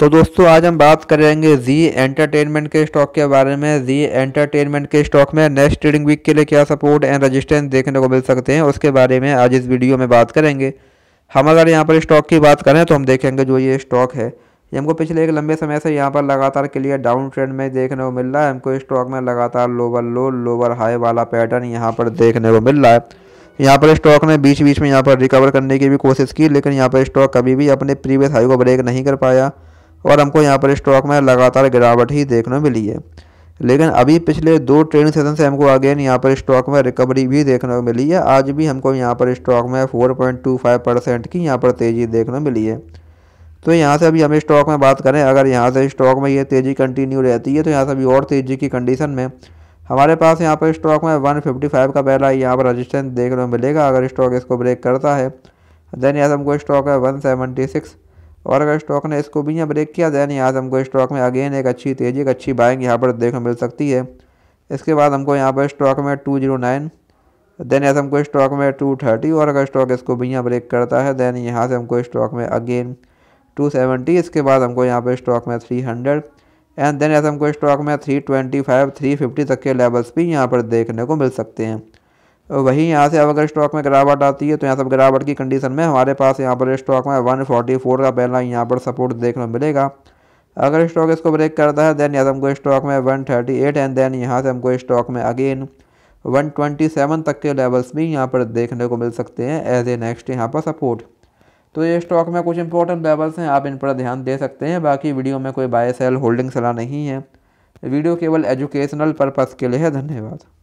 तो दोस्तों आज हम बात करेंगे जी एंटरटेनमेंट के स्टॉक के बारे में जी एंटरटेनमेंट के स्टॉक में नेक्स्ट ट्रेडिंग वीक के लिए क्या सपोर्ट एंड रजिस्टेंस देखने को मिल सकते हैं उसके बारे में आज इस वीडियो में बात करेंगे हम अगर यहाँ पर स्टॉक की बात करें तो हम देखेंगे जो ये स्टॉक है ये हमको पिछले एक लंबे समय से यहाँ पर लगातार क्लियर डाउन ट्रेंड में देखने को मिल रहा है हमको स्टॉक में लगातार लोअर लो लोअर हाई वाला पैटर्न यहाँ पर देखने को मिल रहा है यहाँ पर स्टॉक ने बीच बीच में यहाँ पर रिकवर करने की भी कोशिश की लेकिन यहाँ पर स्टॉक कभी भी अपने प्रीवियस हाई को ब्रेक नहीं कर पाया और हमको यहाँ पर स्टॉक में लगातार गिरावट ही देखने मिली है लेकिन अभी पिछले दो ट्रेडिंग सेशन से हमको अगेन यहाँ पर स्टॉक में रिकवरी भी देखने को मिली है आज भी हमको यहाँ पर स्टॉक में 4.25 परसेंट की यहाँ पर तेज़ी देखने को मिली है तो यहाँ से अभी हम स्टॉक में बात करें अगर यहाँ से स्टॉक में ये तेज़ी कंटिन्यू रहती है तो यहाँ से अभी और तेज़ी की कंडीशन में हमारे पास यहाँ पर स्टॉक में वन का पहला यहाँ पर रजिस्टेंस देखने को मिलेगा अगर स्टॉक इसको ब्रेक करता है देन यहाँ से हमको स्टॉक है वन और अगर स्टॉक ने इसको भी यहाँ ब्रेक किया दैन यहाँ से हमको स्टॉक में अगेन एक अच्छी तेज़ी एक अच्छी बाइंग यहाँ पर देखने मिल सकती है इसके बाद हमको यहाँ पर स्टॉक में टू जीरो नाइन देन ऐसे हमको स्टॉक में टू थर्टी और अगर स्टॉक इसको भी यहाँ ब्रेक करता है दैन यहाँ से हमको स्टॉक में अगेन टू सेवेंटी इसके बाद हमको यहाँ पर स्टॉक में थ्री हंड्रेड एंड देन ऐसे हमको स्टॉक में three twenty five three fifty तक के लेवल्स भी यहाँ पर देखने को मिल सकते हैं वहीं यहाँ से अब अगर स्टॉक में गिरावट आती है तो यहाँ सब गिरावट की कंडीशन में हमारे पास यहाँ पर स्टॉक में वन का पहला यहाँ पर सपोर्ट देखने को मिलेगा अगर स्टॉक इसको ब्रेक करता है देन यहाँ से हमको स्टॉक में वन एंड देन यहाँ से हमको स्टॉक में अगेन 127 तक के लेवल्स भी यहाँ पर देखने को मिल सकते हैं एज ए नेक्स्ट यहाँ पर सपोर्ट तो ये स्टॉक में कुछ इंपॉर्टेंट लेवल्स हैं आप इन पर ध्यान दे सकते हैं बाकी वीडियो में कोई बाय सेल होल्डिंग सलाह नहीं है वीडियो केवल एजुकेशनल पर्पज़ के लिए है धन्यवाद